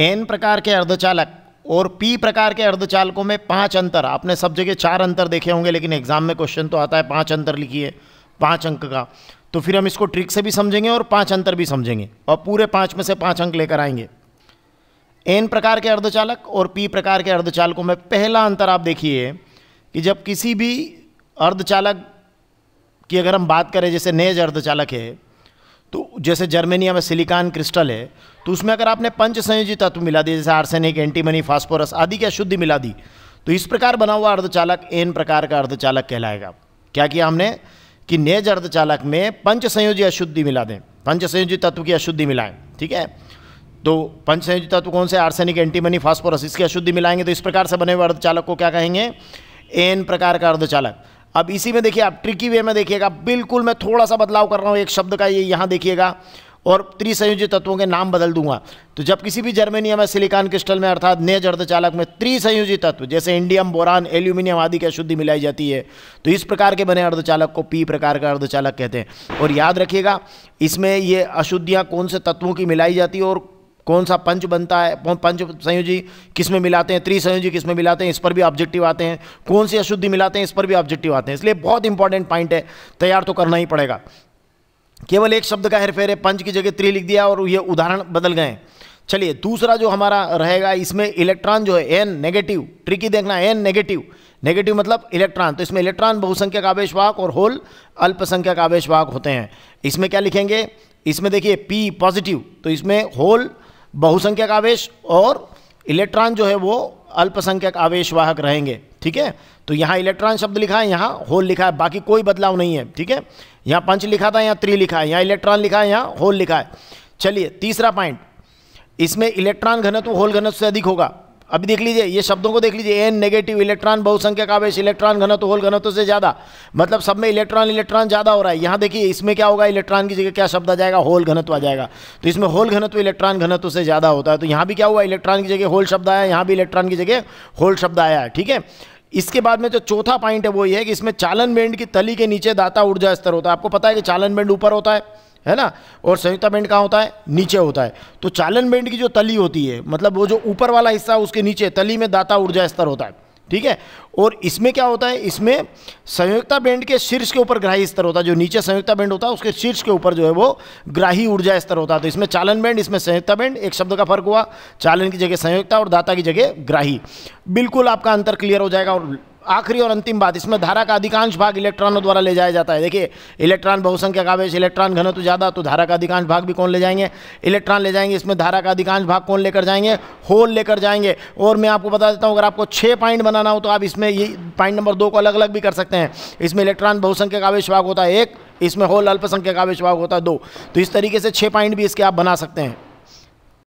N प्रकार के अर्धचालक और पी प्रकार के अर्धचालकों में पांच अंतर आपने सब जगह चार अंतर देखे होंगे लेकिन एग्जाम में क्वेश्चन तो आता है पांच अंतर लिखिए पांच अंक का तो फिर हम इसको ट्रिक से भी समझेंगे और पांच अंतर भी समझेंगे और पूरे पांच में से पांच अंक लेकर आएंगे एन प्रकार के अर्धचालक और पी प्रकार के अर्धचालकों में पहला अंतर आप देखिए कि जब किसी भी अर्धचालक की अगर हम बात करें जैसे नेज अर्धचालक है तो जैसे जर्मनिया में सिलिकॉन क्रिस्टल है तो उसमें अगर आपने पंच संयोजी तत्व मिला दिए जैसे आर्सेनिक एंटीमनी फास्फोरस आदि की अशुद्धि मिला दी तो इस प्रकार बना हुआ अर्धचालक एन प्रकार का अर्धचालक कहलाएगा क्या किया हमने कि नेज अर्धचालक में पंच संयोजी अशुद्धि मिला दें पंच संयोजी तत्व की अशुद्धि मिलाएं ठीक है तो पंच संयोजी तत्व कौन से आर्सेनिक एंटीमनी फास्फोरस इसकी अशुद्धि मिलाएंगे तो इस प्रकार से बने हुए अर्धचालक को क्या कहेंगे एन प्रकार का अर्धचालक अब इसी में देखिए आप ट्रिकी वे में देखिएगा बिल्कुल मैं थोड़ा सा बदलाव कर रहा हूँ एक शब्द का ये यहाँ देखिएगा और त्रिसंयोजी तत्वों के नाम बदल दूंगा तो जब किसी भी जर्मेनियम में सिलिकॉन क्रिस्टल में अर्थात नेज अर्धचालक में त्रिसंयोजी तत्व जैसे इंडियम बोरान एल्यूमिनियम आदि की अशुद्धि मिलाई जाती है तो इस प्रकार के बने अर्धचालक को पी प्रकार का अर्धचालक कहते हैं और याद रखिएगा इसमें ये अशुद्धियाँ कौन से तत्वों की मिलाई जाती है और कौन सा पंच बनता है पंच संयोजी किस में मिलाते हैं त्रिसंयोजी किस में मिलाते हैं इस पर भी ऑब्जेक्टिव आते हैं कौन सी अशुद्धि मिलाते हैं इस पर भी ऑब्जेक्टिव आते हैं इसलिए बहुत इंपॉर्टेंट पॉइंट है तैयार तो करना ही पड़ेगा केवल एक शब्द का हेरफेर है पंच की जगह त्रि लिख दिया और ये उदाहरण बदल गए चलिए दूसरा जो हमारा रहेगा इसमें इलेक्ट्रॉन जो है एन नेगेटिव ट्रिकी देखना एन नेगेटिव नेगेटिव मतलब इलेक्ट्रॉन तो इसमें इलेक्ट्रॉन बहुसंख्यक आवेशवाहक और होल अल्पसंख्यक आवेशवाहक होते हैं इसमें क्या लिखेंगे इसमें देखिए पी पॉजिटिव तो इसमें होल बहुसंख्यक आवेश और इलेक्ट्रॉन जो है वो अल्पसंख्यक आवेश वाहक रहेंगे ठीक है तो यहाँ इलेक्ट्रॉन शब्द लिखा है यहाँ होल लिखा है बाकी कोई बदलाव नहीं है ठीक है यहाँ पंच लिखा था यहाँ त्रि लिखा है यहाँ इलेक्ट्रॉन लिखा है यहाँ होल लिखा है चलिए तीसरा पॉइंट इसमें इलेक्ट्रॉन घनत्व होल घनत्व से अधिक होगा अभी देख लीजिए ये शब्दों को देख लीजिए एन नेगेटिव इलेक्ट्रॉन बहुसंख्यक आवेश इलेक्ट्रॉन घनत्व होल घनत्व से ज़्यादा मतलब सब में इलेक्ट्रॉन इलेक्ट्रॉन ज़्यादा हो रहा है यहाँ देखिए इसमें क्या होगा इलेक्ट्रॉन की जगह क्या शब्द आ जाएगा होल घनत्व आ जाएगा तो इसमें होल घनत्व इलेक्ट्रॉन घनत्व से ज़्यादा होता है तो यहाँ भी क्या हुआ इलेक्ट्रॉन की जगह होल शब्द आया यहाँ भी इलेक्ट्रॉन की जगह होल शब्द आया है ठीक है इसके बाद में जो चौथा पॉइंट है वो ये है कि इसमें चालन बैंड की तली के नीचे दाता ऊर्जा स्तर होता है आपको पता है कि चालन बैंड ऊपर होता है है ना और संयुक्ता बैंड कहाँ होता है नीचे होता है तो चालन बैंड की जो तली होती है मतलब वो जो ऊपर वाला हिस्सा उसके नीचे तली में दाता ऊर्जा स्तर होता है ठीक है और इसमें क्या होता है इसमें संयुक्ता बैंड के शीर्ष के ऊपर ग्राही स्तर होता है जो नीचे संयुक्ता बैंड होता है उसके शीर्ष के ऊपर जो है वो ग्राही ऊर्जा स्तर होता है तो इसमें चालन बैंड इसमें संयुक्ता बैंड एक शब्द का फर्क हुआ चालन की जगह संयुक्ता और दाता की जगह ग्राही बिल्कुल आपका अंतर क्लियर हो जाएगा और आखिरी और अंतिम बात इसमें धारा का अधिकांश भाग इलेक्ट्रॉनों द्वारा ले जाया जाता है देखिए इलेक्ट्रॉन बहुसंख्यक आवेश इलेक्ट्रॉन घनत्व ज़्यादा तो धारा का अधिकांश भाग भी कौन ले जाएंगे इलेक्ट्रॉन ले जाएंगे इसमें धारा का अधिकांश भाग कौन लेकर जाएंगे होल लेकर जाएंगे और मैं आपको बता देता हूँ अगर आपको छः पॉइंट बनाना हो तो आप इसमें ये पॉइंट नंबर दो को अलग अलग भी कर सकते हैं इसमें इलेक्ट्रॉन बहुसंख्यक आवेश भाग होता है एक इसमें होल अल्पसंख्यक आवेश भाग होता है दो तो इस तरीके से छः पॉइंट भी इसके आप बना सकते हैं